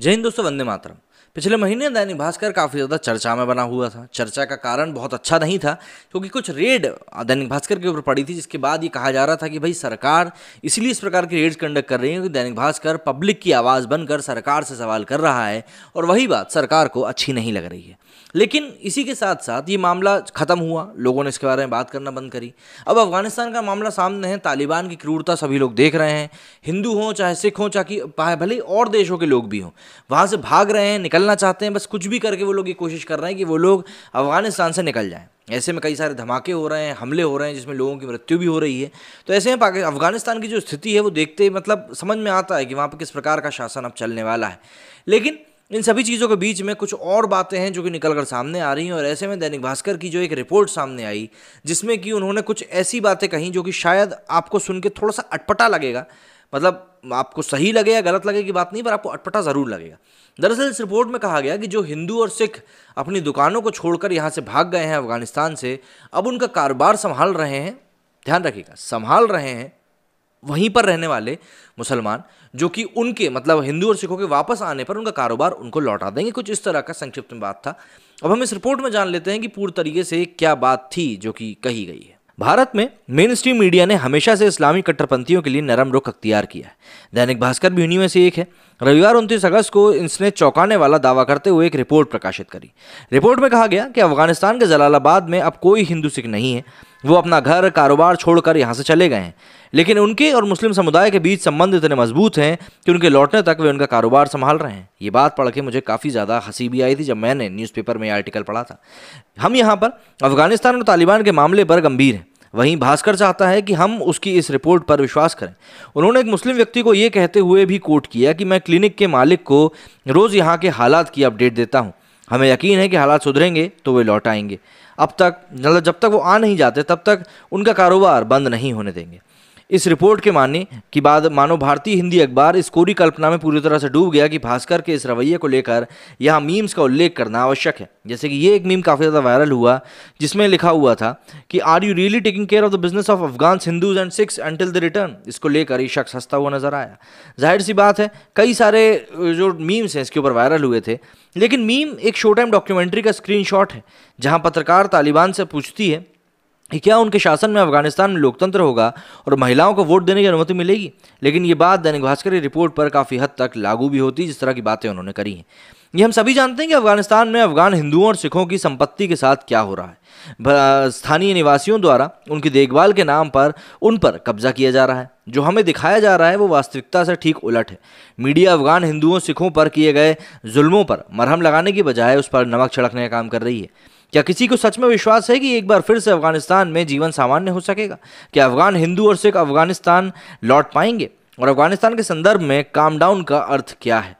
जय हिंद दोस्तों वंदे मातरम पिछले महीने दैनिक भास्कर काफ़ी ज़्यादा चर्चा में बना हुआ था चर्चा का कारण बहुत अच्छा नहीं था क्योंकि कुछ रेड दैनिक भास्कर के ऊपर पड़ी थी जिसके बाद ये कहा जा रहा था कि भाई सरकार इसलिए इस प्रकार की रेड्स कंडक्ट कर रही है क्योंकि दैनिक भास्कर पब्लिक की आवाज़ बनकर सरकार से सवाल कर रहा है और वही बात सरकार को अच्छी नहीं लग रही है लेकिन इसी के साथ साथ ये मामला ख़त्म हुआ लोगों ने इसके बारे में बात करना बंद करी अब अफगानिस्तान का मामला सामने है तालिबान की क्रूरता सभी लोग देख रहे हैं हिंदू हों चाहे सिख हों चाहे भले और देशों के लोग भी हों वहाँ से भाग रहे हैं निकलना चाहते हैं बस कुछ भी करके वो लोग ये कोशिश कर रहे हैं कि वो लोग अफगानिस्तान से निकल जाएँ ऐसे में कई सारे धमाके हो रहे हैं हमले हो रहे हैं जिसमें लोगों की मृत्यु भी हो रही है तो ऐसे में अफगानिस्तान की जो स्थिति है वो देखते मतलब समझ में आता है कि वहाँ पर किस प्रकार का शासन अब चलने वाला है लेकिन इन सभी चीज़ों के बीच में कुछ और बातें हैं जो कि निकल कर सामने आ रही हैं और ऐसे में दैनिक भास्कर की जो एक रिपोर्ट सामने आई जिसमें कि उन्होंने कुछ ऐसी बातें कहीं जो कि शायद आपको सुन के थोड़ा सा अटपटा लगेगा मतलब आपको सही लगे या गलत लगे की बात नहीं पर आपको अटपटा ज़रूर लगेगा दरअसल इस रिपोर्ट में कहा गया कि जो हिंदू और सिख अपनी दुकानों को छोड़कर यहाँ से भाग गए हैं अफगानिस्तान से अब उनका कारोबार संभाल रहे हैं ध्यान रखिएगा संभाल रहे हैं वहीं पर रहने वाले मुसलमान जो कि उनके मतलब हिंदू और सिखों के वापस आने पर उनका कारोबार उनको लौटा देंगे कुछ इस तरह का संक्षिप्त में बात था अब हम इस रिपोर्ट में जान लेते हैं कि पूर्ण तरीके से क्या बात थी जो कि कही गई है भारत में मेन स्ट्रीम मीडिया ने हमेशा से इस्लामी कट्टरपंथियों के लिए नरम रुख अख्तियार किया है दैनिक भास्कर भी उन्हीं में से एक है रविवार उनतीस अगस्त को इसने चौंकाने वाला दावा करते हुए एक रिपोर्ट प्रकाशित करी रिपोर्ट में कहा गया कि अफगानिस्तान के जलालाबाद में अब कोई हिंदू सिख नहीं है वो अपना घर कारोबार छोड़कर यहाँ से चले गए हैं लेकिन उनके और मुस्लिम समुदाय के बीच संबंध इतने मजबूत हैं कि उनके लौटने तक वे उनका कारोबार संभाल रहे हैं ये बात पढ़ के मुझे काफ़ी ज़्यादा हंसी भी आई थी जब मैंने न्यूज़पेपर में आर्टिकल पढ़ा था हम यहाँ पर अफगानिस्तान और तालिबान के मामले पर गंभीर हैं वहीं भास्कर चाहता है कि हम उसकी इस रिपोर्ट पर विश्वास करें उन्होंने एक मुस्लिम व्यक्ति को ये कहते हुए भी कोट किया कि मैं क्लिनिक के मालिक को रोज़ यहाँ के हालात की अपडेट देता हूँ हमें यकीन है कि हालात सुधरेंगे तो वे लौट आएंगे अब तक मतलब जब तक वो आ नहीं जाते तब तक उनका कारोबार बंद नहीं होने देंगे इस रिपोर्ट के माने कि बाद मानो भारतीय हिंदी अखबार इस कोरी कल्पना में पूरी तरह से डूब गया कि भास्कर के इस रवैये को लेकर यहाँ मीम्स का उल्लेख करना आवश्यक है जैसे कि ये एक मीम काफ़ी ज़्यादा वायरल हुआ जिसमें लिखा हुआ था कि are you really taking care of the business of Afghan Hindus and Sikhs until the return इसको लेकर ये शख्स हंसता हुआ नजर आया जाहिर सी बात है कई सारे जो मीम्स हैं इसके ऊपर वायरल हुए थे लेकिन मीम एक शो टाइम डॉक्यूमेंट्री का स्क्रीनशॉट है जहां पत्रकार तालिबान से पूछती है क्या उनके शासन में अफगानिस्तान में लोकतंत्र होगा और महिलाओं को वोट देने की अनुमति मिलेगी लेकिन ये बात दैनिक भास्कर की रिपोर्ट पर काफ़ी हद तक लागू भी होती जिस तरह की बातें उन्होंने करी हैं ये हम सभी जानते हैं कि अफगानिस्तान में अफगान हिंदुओं और सिखों की संपत्ति के साथ क्या हो रहा है स्थानीय निवासियों द्वारा उनकी देखभाल के नाम पर उन पर कब्जा किया जा रहा है जो हमें दिखाया जा रहा है वो वास्तविकता से ठीक उलट है मीडिया अफगान हिंदुओं सिखों पर किए गए जुल्मों पर मरहम लगाने की बजाय उस पर नमक छिड़कने का काम कर रही है क्या किसी को सच में विश्वास है कि एक बार फिर से अफगानिस्तान में जीवन सामान्य हो सकेगा क्या अफगान हिंदू और सिख अफगानिस्तान लौट पाएंगे और अफगानिस्तान के संदर्भ में काम डाउन का अर्थ क्या है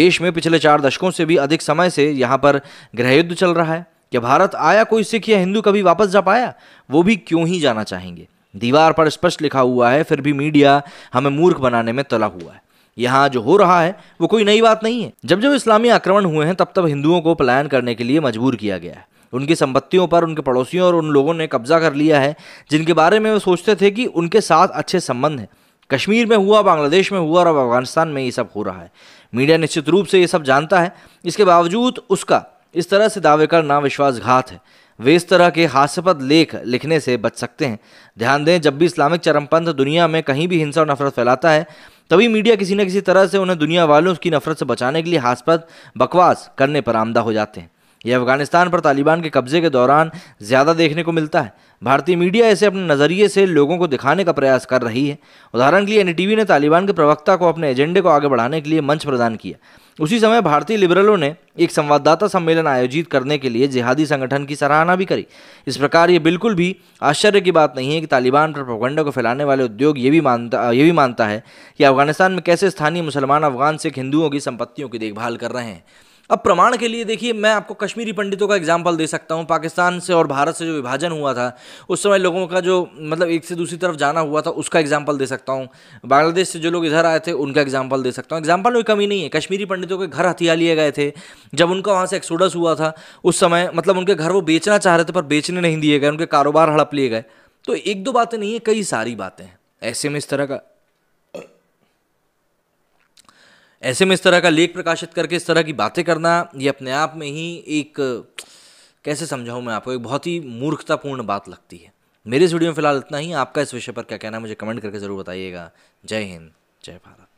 देश में पिछले चार दशकों से भी अधिक समय से यहाँ पर गृहयुद्ध चल रहा है क्या भारत आया कोई सिख या हिंदू कभी वापस जा पाया वो भी क्यों ही जाना चाहेंगे दीवार पर स्पष्ट लिखा हुआ है फिर भी मीडिया हमें मूर्ख बनाने में तला हुआ है यहाँ जो हो रहा है वो कोई नई बात नहीं है जब जब इस्लामी आक्रमण हुए हैं तब तब हिंदुओं को पलायन करने के लिए मजबूर किया गया है उनकी संपत्तियों पर उनके पड़ोसियों और उन लोगों ने कब्जा कर लिया है जिनके बारे में वो सोचते थे कि उनके साथ अच्छे संबंध हैं कश्मीर में हुआ बांग्लादेश में हुआ और अफगानिस्तान में ये सब हो रहा है मीडिया निश्चित रूप से ये सब जानता है इसके बावजूद उसका इस तरह से दावे करना विश्वासघात है वे इस तरह के हास्यपद लेख लिखने से बच सकते हैं ध्यान दें जब भी इस्लामिक चरमपंथ दुनिया में कहीं भी हिंसा और नफरत फैलाता है तभी मीडिया किसी न किसी तरह से उन्हें दुनिया वालों की नफरत से बचाने के लिए हास्यपद बकवास करने पर आमदा हो जाते हैं यह अफगानिस्तान पर तालिबान के कब्जे के दौरान ज़्यादा देखने को मिलता है भारतीय मीडिया इसे अपने नज़रिए से लोगों को दिखाने का प्रयास कर रही है उदाहरण के लिए एनडीटीवी ने तालिबान के प्रवक्ता को अपने एजेंडे को आगे बढ़ाने के लिए मंच प्रदान किया उसी समय भारतीय लिबरलों ने एक संवाददाता सम्मेलन आयोजित करने के लिए जिहादी संगठन की सराहना भी करी इस प्रकार ये बिल्कुल भी आश्चर्य की बात नहीं है कि तालिबान पर प्रोगंड को फैलाने वाले उद्योग ये भी मानता ये भी मानता है कि अफगानिस्तान में कैसे स्थानीय मुसलमान अफगान सिख हिंदुओं की संपत्तियों की देखभाल कर रहे हैं अब प्रमाण के लिए देखिए मैं आपको कश्मीरी पंडितों का एग्जाम्पल दे सकता हूँ पाकिस्तान से और भारत से जो विभाजन हुआ था उस समय लोगों का जो मतलब एक से दूसरी तरफ जाना हुआ था उसका एग्जाम्पल दे सकता हूँ बांग्लादेश से जो लोग इधर आए थे उनका एग्जाम्पल दे सकता हूँ एग्जाम्पल में कमी नहीं है कश्मीरी पंडितों के घर हथिया लिए गए थे जब उनका वहाँ से एक्सोडस हुआ था उस समय मतलब उनके घर वो बेचना चाह रहे थे पर बेचने नहीं दिए गए उनके कारोबार हड़प लिए गए तो एक दो बातें नहीं है कई सारी बातें हैं ऐसे में इस तरह का ऐसे में इस तरह का लेख प्रकाशित करके इस तरह की बातें करना ये अपने आप में ही एक कैसे समझाऊँ मैं आपको एक बहुत ही मूर्खतापूर्ण बात लगती है मेरे इस वीडियो में फिलहाल इतना ही आपका इस विषय पर क्या कहना है मुझे कमेंट करके ज़रूर बताइएगा जय हिंद जय भारत